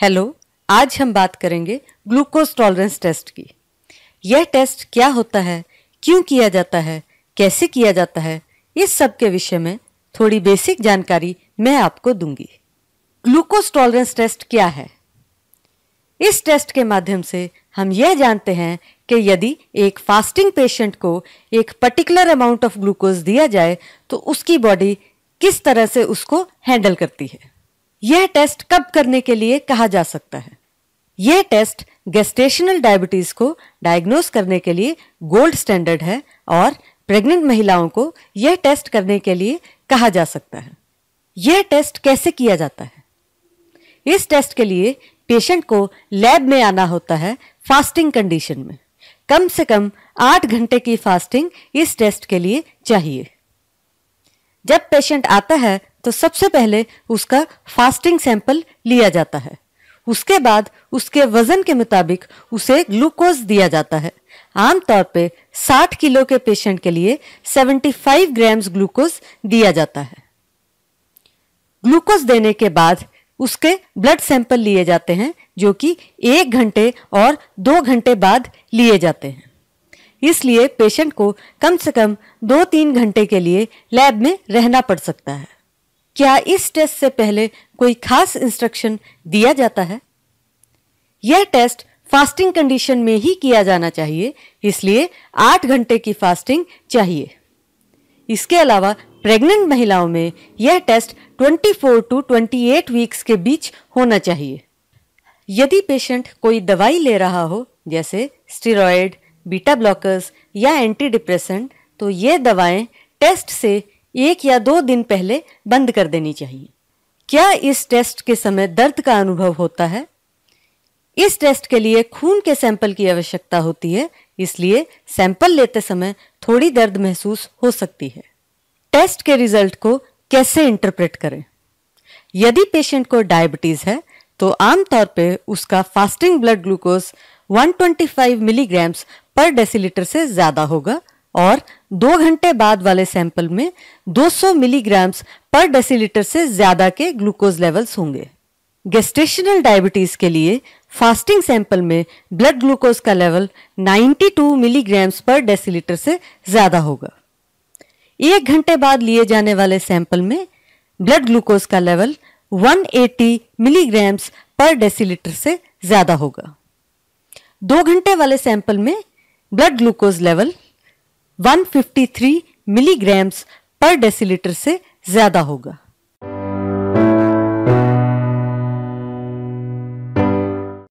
hello आज हम बात करेंगे ग्लूकोज टॉलरेंस टेस्ट की यह टेस्ट क्या होता है क्यों किया जाता है कैसे किया जाता है इस सब के विषय में थोड़ी बेसिक जानकारी मैं आपको दूंगी ग्लूकोज टॉलरेंस टेस्ट क्या है इस टेस्ट के माध्यम से हम यह जानते हैं कि यदि एक फास्टिंग पेशेंट को एक पर्टिकुलर अमाउंट ऑफ ग्लूकोज दिया जाए तो उसकी बॉडी किस तरह से उसको हैंडल करती है यह टेस्ट कब करने के लिए कहा जा सकता है यह टेस्ट गेस्टेशनल डायबिटीज को डायग्नोस करने के लिए गोल्ड स्टैंडर्ड है और प्रेग्नेंट महिलाओं को यह टेस्ट करने के लिए कहा जा सकता है यह टेस्ट कैसे किया जाता है इस टेस्ट के लिए पेशेंट को लैब में आना होता है फास्टिंग कंडीशन में कम से कम आठ घंटे की फास्टिंग इस टेस्ट के लिए चाहिए जब पेशेंट आता है तो सबसे पहले उसका फास्टिंग सैंपल लिया जाता है उसके बाद उसके वजन के मुताबिक उसे ग्लूकोज दिया जाता है आमतौर पे 60 किलो के पेशेंट के लिए 75 ग्राम्स ग्लूकोज दिया जाता है ग्लूकोज देने के बाद उसके ब्लड सैंपल लिए जाते हैं जो कि एक घंटे और दो घंटे बाद लिए जाते हैं इसलिए पेशेंट को कम से कम दो तीन घंटे के लिए लैब में रहना पड़ सकता है क्या इस टेस्ट से पहले कोई खास इंस्ट्रक्शन दिया जाता है यह टेस्ट फास्टिंग कंडीशन में ही किया जाना चाहिए इसलिए आठ घंटे की फास्टिंग चाहिए इसके अलावा प्रेग्नेंट महिलाओं में यह टेस्ट 24 टू 28 वीक्स के बीच होना चाहिए यदि पेशेंट कोई दवाई ले रहा हो जैसे स्टीरोड बीटा ब्लॉकर्स या एंटी डिप्रेसेंट तो ये दवाएं टेस्ट से एक या दो दिन पहले बंद कर देनी चाहिए क्या इस टेस्ट के समय दर्द का अनुभव होता है इस टेस्ट के लिए खून के सैंपल की आवश्यकता होती है इसलिए सैंपल लेते समय थोड़ी दर्द महसूस हो सकती है टेस्ट के रिजल्ट को कैसे इंटरप्रेट करें यदि पेशेंट को डायबिटीज़ है तो आमतौर पर उसका fasting blood glucose 125 milligrams per decilitre से ज़्यादा होगा और दो घंटे बाद वाले सैंपल में 200 मिलीग्राम्स पर डेसीलीटर से ज़्यादा के ग्लूकोज लेवल्स होंगे गेस्टेशनल डायबिटीज़ के लिए फास्टिंग सैंपल में ब्लड ग्लूकोज का लेवल 92 मिलीग्राम्स पर डेसीलीटर से ज़्यादा होगा एक घंटे बाद लिए जाने वाले सैंपल में ब्लड ग्लूकोज का लेवल 180 मिलीग्राम्स पर डेसीलीटर से ज़्यादा होगा दो घंटे वाले सैंपल में blood glucose level 153 milligrams per decilitre से ज्यादा होगा